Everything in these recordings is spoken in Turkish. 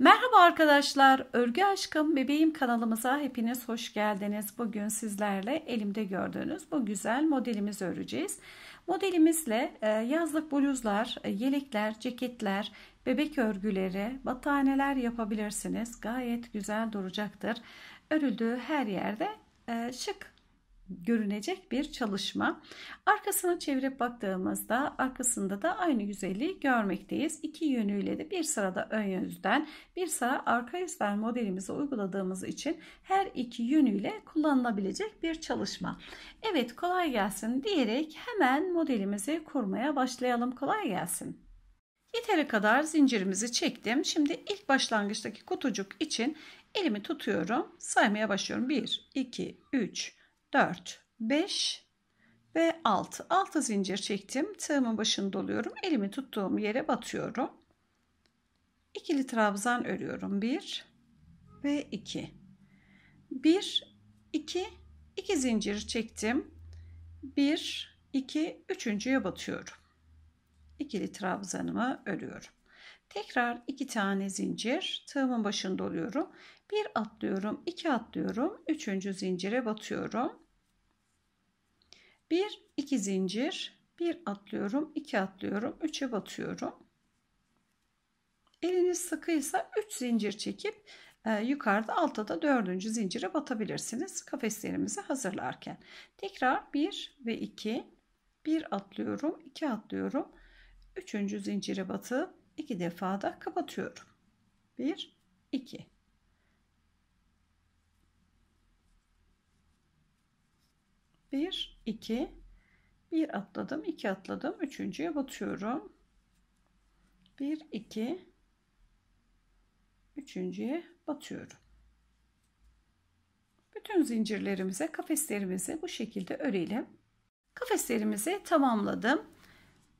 Merhaba arkadaşlar. Örgü Aşkım Bebeğim kanalımıza hepiniz hoş geldiniz. Bugün sizlerle elimde gördüğünüz bu güzel modelimizi öreceğiz. Modelimizle e, yazlık bluzlar, e, yelekler, ceketler, bebek örgüleri, bataneler yapabilirsiniz. Gayet güzel duracaktır. Örüldüğü her yerde e, şık görünecek bir çalışma. Arkasına çevirip baktığımızda arkasında da aynı güzelliği görmekteyiz. İki yönüyle de bir sırada ön yüzden bir sıra arka yüzden modelimizi uyguladığımız için her iki yönüyle kullanılabilecek bir çalışma. Evet kolay gelsin diyerek hemen modelimizi kurmaya başlayalım. Kolay gelsin. Yeteri kadar zincirimizi çektim. Şimdi ilk başlangıçtaki kutucuk için elimi tutuyorum. Saymaya başlıyorum. 1, 2, 3, 4, 5 ve 6. 6 zincir çektim. Tığımın başını doluyorum. Elimi tuttuğum yere batıyorum. İkili trabzan örüyorum. 1 ve 2. 1, 2, 2 zincir çektim. 1, 2, 3.ye batıyorum. İkili trabzanımı örüyorum. Tekrar iki tane zincir tığımın başında oluyorum. Bir atlıyorum, iki atlıyorum, üçüncü zincire batıyorum. Bir, iki zincir, bir atlıyorum, iki atlıyorum, üçe batıyorum. Eliniz sıkıysa 3 zincir çekip e, yukarıda altta da dördüncü zincire batabilirsiniz kafeslerimizi hazırlarken. Tekrar 1 ve 2, 1 atlıyorum, 2 atlıyorum, 3. zincire batıp iki defa da kapatıyorum. 1 2 1 2 1 atladım, 2 atladım. Üçüncüye batıyorum. 1 2 üçüncüye batıyorum. Bütün zincirlerimize kafeslerimize bu şekilde örelim. Kafeslerimizi tamamladım.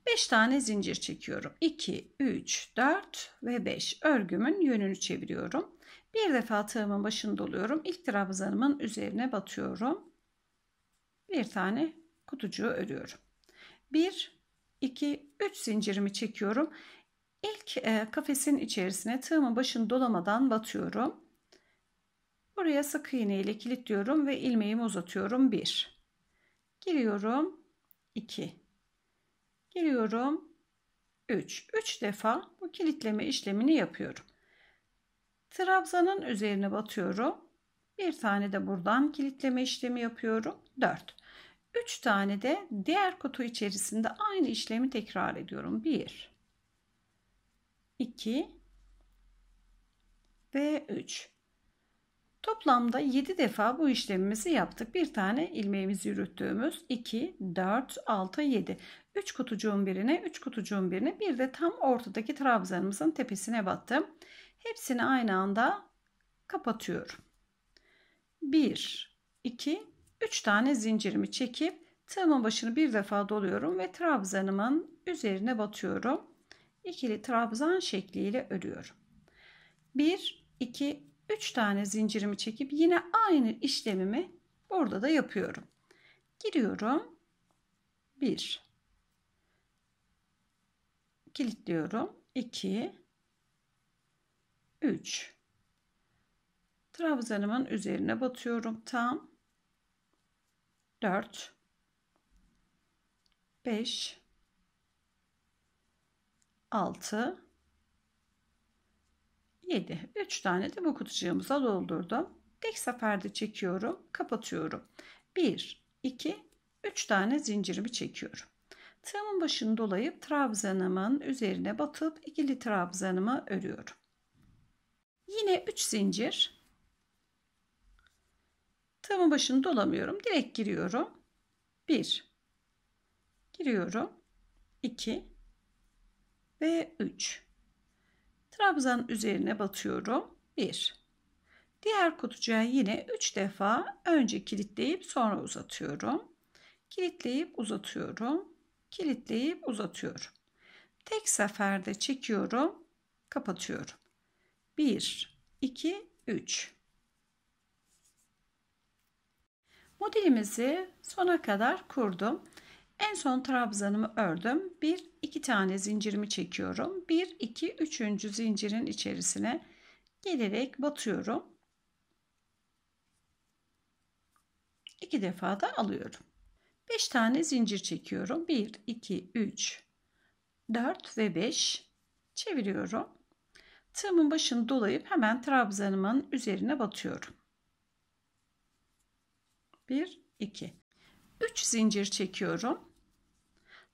5 tane zincir çekiyorum. 2, 3, 4 ve 5. Örgümün yönünü çeviriyorum. Bir defa tığımın başını doluyorum. İlk trabzanımın üzerine batıyorum. Bir tane kutucuğu örüyorum. 1, 2, 3 zincirimi çekiyorum. İlk e, kafesin içerisine tığımın başını dolamadan batıyorum. Buraya sık iğne ile kilitliyorum ve ilmeğimi uzatıyorum. 1. Giriyorum. 2. Giriyorum. 3. 3 defa bu kilitleme işlemini yapıyorum. Trabzanın üzerine batıyorum. Bir tane de buradan kilitleme işlemi yapıyorum. 4. 3 tane de diğer kutu içerisinde aynı işlemi tekrar ediyorum. 1 2 ve 3. Toplamda 7 defa bu işlemimizi yaptık. Bir tane ilmeğimizi yürüttüğümüz 2, 4, 6, 7. 3 kutucuğun birine, 3 kutucuğun birine bir de tam ortadaki trabzanımızın tepesine battım. Hepsini aynı anda kapatıyorum. 1, 2, 3 tane zincirimi çekip tığımın başını bir defa doluyorum ve trabzanımın üzerine batıyorum. İkili trabzan şekliyle örüyorum. 1, 2, 3 tane zincirimi çekip yine aynı işlemimi burada da yapıyorum. Giriyorum. 1 kilitliyorum. 2 3 Trabzanımın üzerine batıyorum. Tam 4 5 6 7 3 tane de bu kutucuğumuza doldurdum. Tek seferde çekiyorum, kapatıyorum. 1 2 3 tane zincirimi çekiyorum. Tığımın başını dolayıp trabzanımın üzerine batıp ikili trabzanımı örüyorum. Yine 3 zincir. Tığımın başını dolamıyorum. Direkt giriyorum. 1 giriyorum. 2 ve 3. Trabzan üzerine batıyorum. 1. Diğer kutucuğa yine 3 defa önce kilitleyip sonra uzatıyorum. Kilitleyip uzatıyorum kilitleyip uzatıyorum. Tek seferde çekiyorum, kapatıyorum. 1, 2, 3. Modelimizi sona kadar kurdum. En son trabzanımı ördüm. 1 2 tane zincirimi çekiyorum. 1 2 3. zincirin içerisine gelerek batıyorum. 2 defa da alıyorum. 5 tane zincir çekiyorum. 1, 2, 3, 4 ve 5 çeviriyorum. Tığımın başını dolayıp hemen trabzanımın üzerine batıyorum. 1, 2, 3 zincir çekiyorum.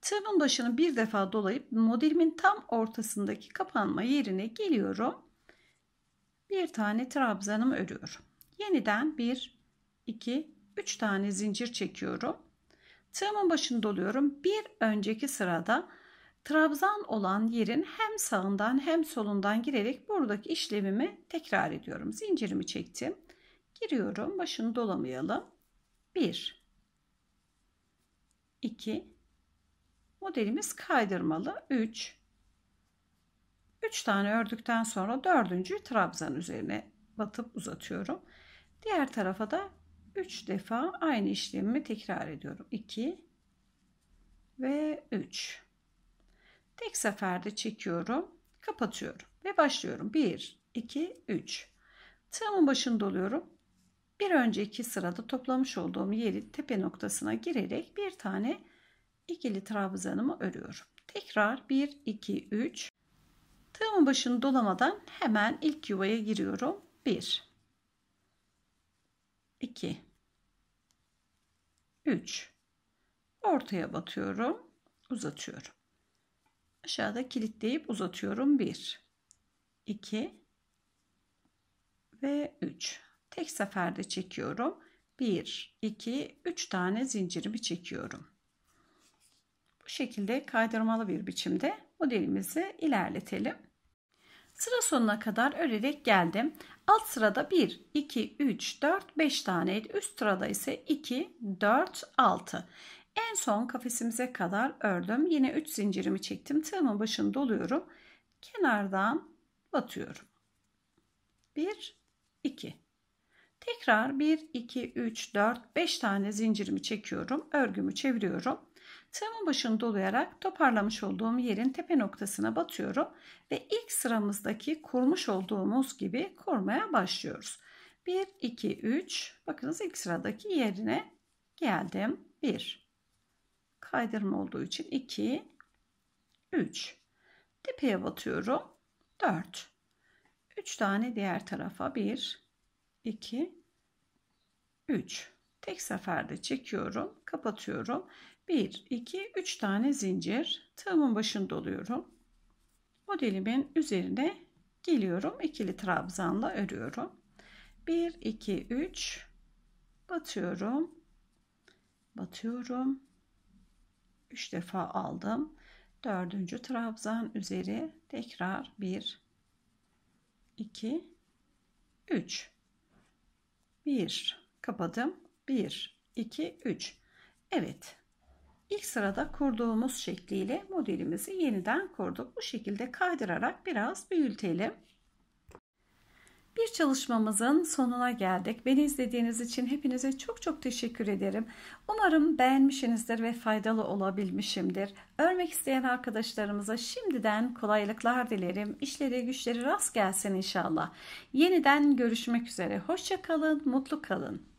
Tığımın başını bir defa dolayıp modelimin tam ortasındaki kapanma yerine geliyorum. Bir tane trabzanımı örüyorum. Yeniden 1, 2, 3 tane zincir çekiyorum. Tığımın başını doluyorum. Bir önceki sırada trabzan olan yerin hem sağından hem solundan girerek buradaki işlemimi tekrar ediyorum. Zincirimi çektim. Giriyorum. Başını dolamayalım. 1 2 Modelimiz kaydırmalı. 3 3 tane ördükten sonra dördüncü trabzan üzerine batıp uzatıyorum. Diğer tarafa da 3 defa aynı işlemi tekrar ediyorum. 2 ve 3. Tek seferde çekiyorum, kapatıyorum ve başlıyorum. 1, 2, 3. Tığımın başını doluyorum. Bir önceki sırada toplamış olduğum yeri tepe noktasına girerek bir tane ikili trabzanımı örüyorum. Tekrar 1, 2, 3. Tığımın başını dolamadan hemen ilk yuvaya giriyorum. 1, 2, 3. Ortaya batıyorum, uzatıyorum. Aşağıda kilitleyip uzatıyorum 1. 2 ve 3. Tek seferde çekiyorum. 1, 2, 3 tane zincirimi çekiyorum. Bu şekilde kaydırmalı bir biçimde modelimizi ilerletelim. Sıra sonuna kadar örerek geldim. Alt sırada 1, 2, 3, 4, 5 taneydi. Üst sırada ise 2, 4, 6. En son kafesimize kadar ördüm. Yine 3 zincirimi çektim. Tığımın başını doluyorum. Kenardan batıyorum. 1, 2. Tekrar 1, 2, 3, 4, 5 tane zincirimi çekiyorum. Örgümü çeviriyorum. Tığımın başını dolayarak toparlamış olduğum yerin tepe noktasına batıyorum ve ilk sıramızdaki kurmuş olduğumuz gibi kurmaya başlıyoruz. 1, 2, 3. Bakınız ilk sıradaki yerine geldim. 1. Kaydırma olduğu için 2, 3. Tepeye batıyorum. 4. 3 tane diğer tarafa 1, 2, 3. Tek seferde çekiyorum, kapatıyorum 1, 2, 3 tane zincir tığımın başını doluyorum. Modelimin üzerine geliyorum. ikili trabzanla örüyorum. 1, 2, 3 batıyorum. Batıyorum. 3 defa aldım. Dördüncü trabzan üzeri tekrar 1, 2, 3. 1 kapadım. 1, 2, 3. Evet İlk sırada kurduğumuz şekliyle modelimizi yeniden kurduk. Bu şekilde kaydırarak biraz büyütelim. Bir çalışmamızın sonuna geldik. Beni izlediğiniz için hepinize çok çok teşekkür ederim. Umarım beğenmişsinizdir ve faydalı olabilmişimdir. Örmek isteyen arkadaşlarımıza şimdiden kolaylıklar dilerim. İşleri güçleri rast gelsin inşallah. Yeniden görüşmek üzere. Hoşça kalın, mutlu kalın.